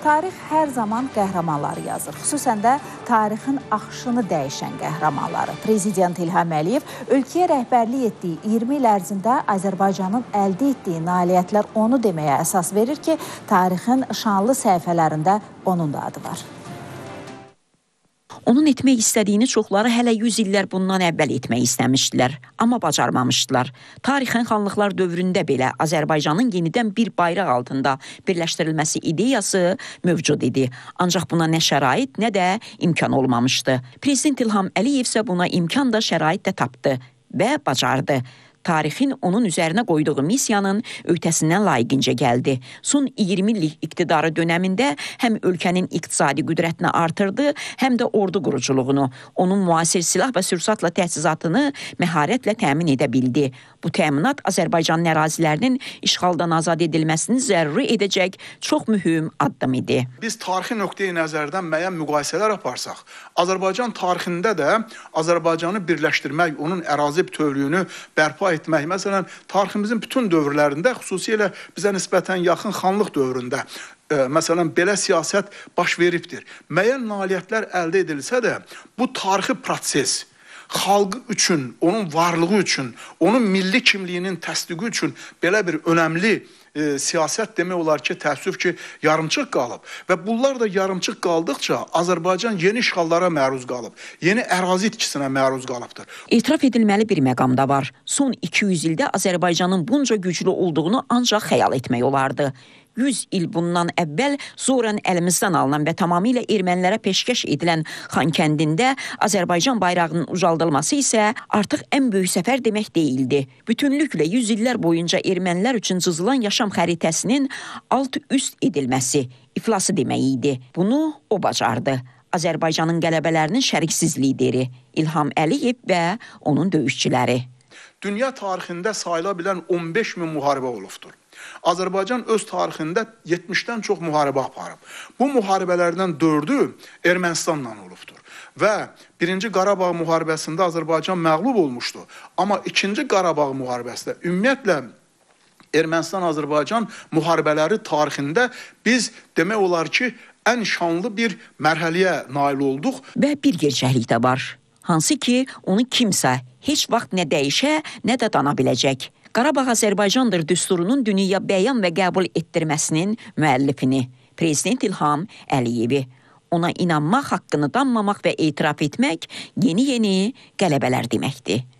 Tarix hər zaman qəhrəmanları yazır. Xüsusən də tarixin axışını dəyişən qəhrəmanları. Prezident İlham Əliyev ölkəyə rəhbərlik etdiyi 20 il ərzində Azərbaycanın əldə etdiyi nailiyyətlər onu deməyə əsas verir ki, tarixin şanlı səhifələrində onun da adı var. Onun etmək istədiyini çoxları hələ 100 illər bundan əvvəl etmək istəmişdilər, amma bacarmamışdılar. Tarixən xanlıqlar dövründə belə Azərbaycanın yenidən bir bayraq altında birləşdirilməsi ideyası mövcud idi. Ancaq buna nə şərait, nə də imkan olmamışdı. Prezident İlham Əliyev isə buna imkan da, şərait də tapdı və bacardı tarixin onun üzərinə qoyduğu missiyanın öhdəsindən layiqincə gəldi. Son 20 illik iqtidarı dönəmində həm ölkənin iqtisadi qüdrətini artırdı, həm də ordu quruculuğunu, onun müasir silah və sürsatla təchizatını məharətlə təmin edə bildi. Bu təminat Azərbaycanın ərazilərinin işğaldan azad edilməsini zəruri edəcək çox mühüm addım idi. Biz tarixi nöqteyi nəzərdən müəyyən müqayisələr aparsaq, Azərbaycan tarixində də Azərbaycanı birləşdirmək, onun ərazi bütövlüyünü bərpa ifa etmək, məsələn, tariximizin bütün dövrlərində, xüsusilə bizə nisbətən yaxın xanlıq dövründə ə, e, məsələn belə siyasət baş veribdir. Müəyyən nailiyyətlər əldə edilsə də, bu tarixi proses xalqı üçün, onun varlığı üçün, onun milli kimliyinin təsdiqi üçün belə bir önəmli e, siyasət demək olar ki, təəssüf ki, yarımçıq qalıb və bunlar da yarımçıq qaldıqca Azərbaycan yeni işğallara məruz qalıb, yeni ərazi itkisinə məruz qalıbdır. Etiraf edilməli bir məqam da var. Son 200 ildə Azərbaycanın bunca güclü olduğunu ancaq xəyal etmək olardı. 100 il bundan əvvəl zoran əlimizdən alınan və tamamilə ermənilərə peşkəş edilən Xankəndində Azərbaycan bayrağının ucaldılması isə artıq ən böyük səfər demək deyildi. Bütünlüklə 100 illər boyunca ermənilər üçün cızılan yaşam xəritəsinin alt-üst edilməsi, iflası demək idi. Bunu o bacardı. Azərbaycanın qələbələrinin şəriksizliyi lideri İlham Əliyev və onun döyüşçüləri dünya tarixində sayıla bilən 15 min müharibə olubdur. Azərbaycan öz tarixində 70-dən çox müharibə aparıb. Bu müharibələrdən 4-ü Ermənistanla olubdur. Və 1-ci Qarabağ müharibəsində Azərbaycan məğlub olmuşdu. Amma 2-ci Qarabağ müharibəsində ümumiyyətlə Ermənistan-Azərbaycan müharibələri tarixində biz demək olar ki, ən şanlı bir mərhələyə nail olduq. Və bir gerçəklik də var hansı ki, onu kimsə heç vaxt nə dəyişə, nə də dana biləcək. Qarabağ Azərbaycandır düsturunun dünya bəyan və qəbul etdirməsinin müəllifini prezident İlham Əliyevi ona inanmaq, haqqını danmamaq və etiraf etmək yeni-yeni qələbələr deməkdir.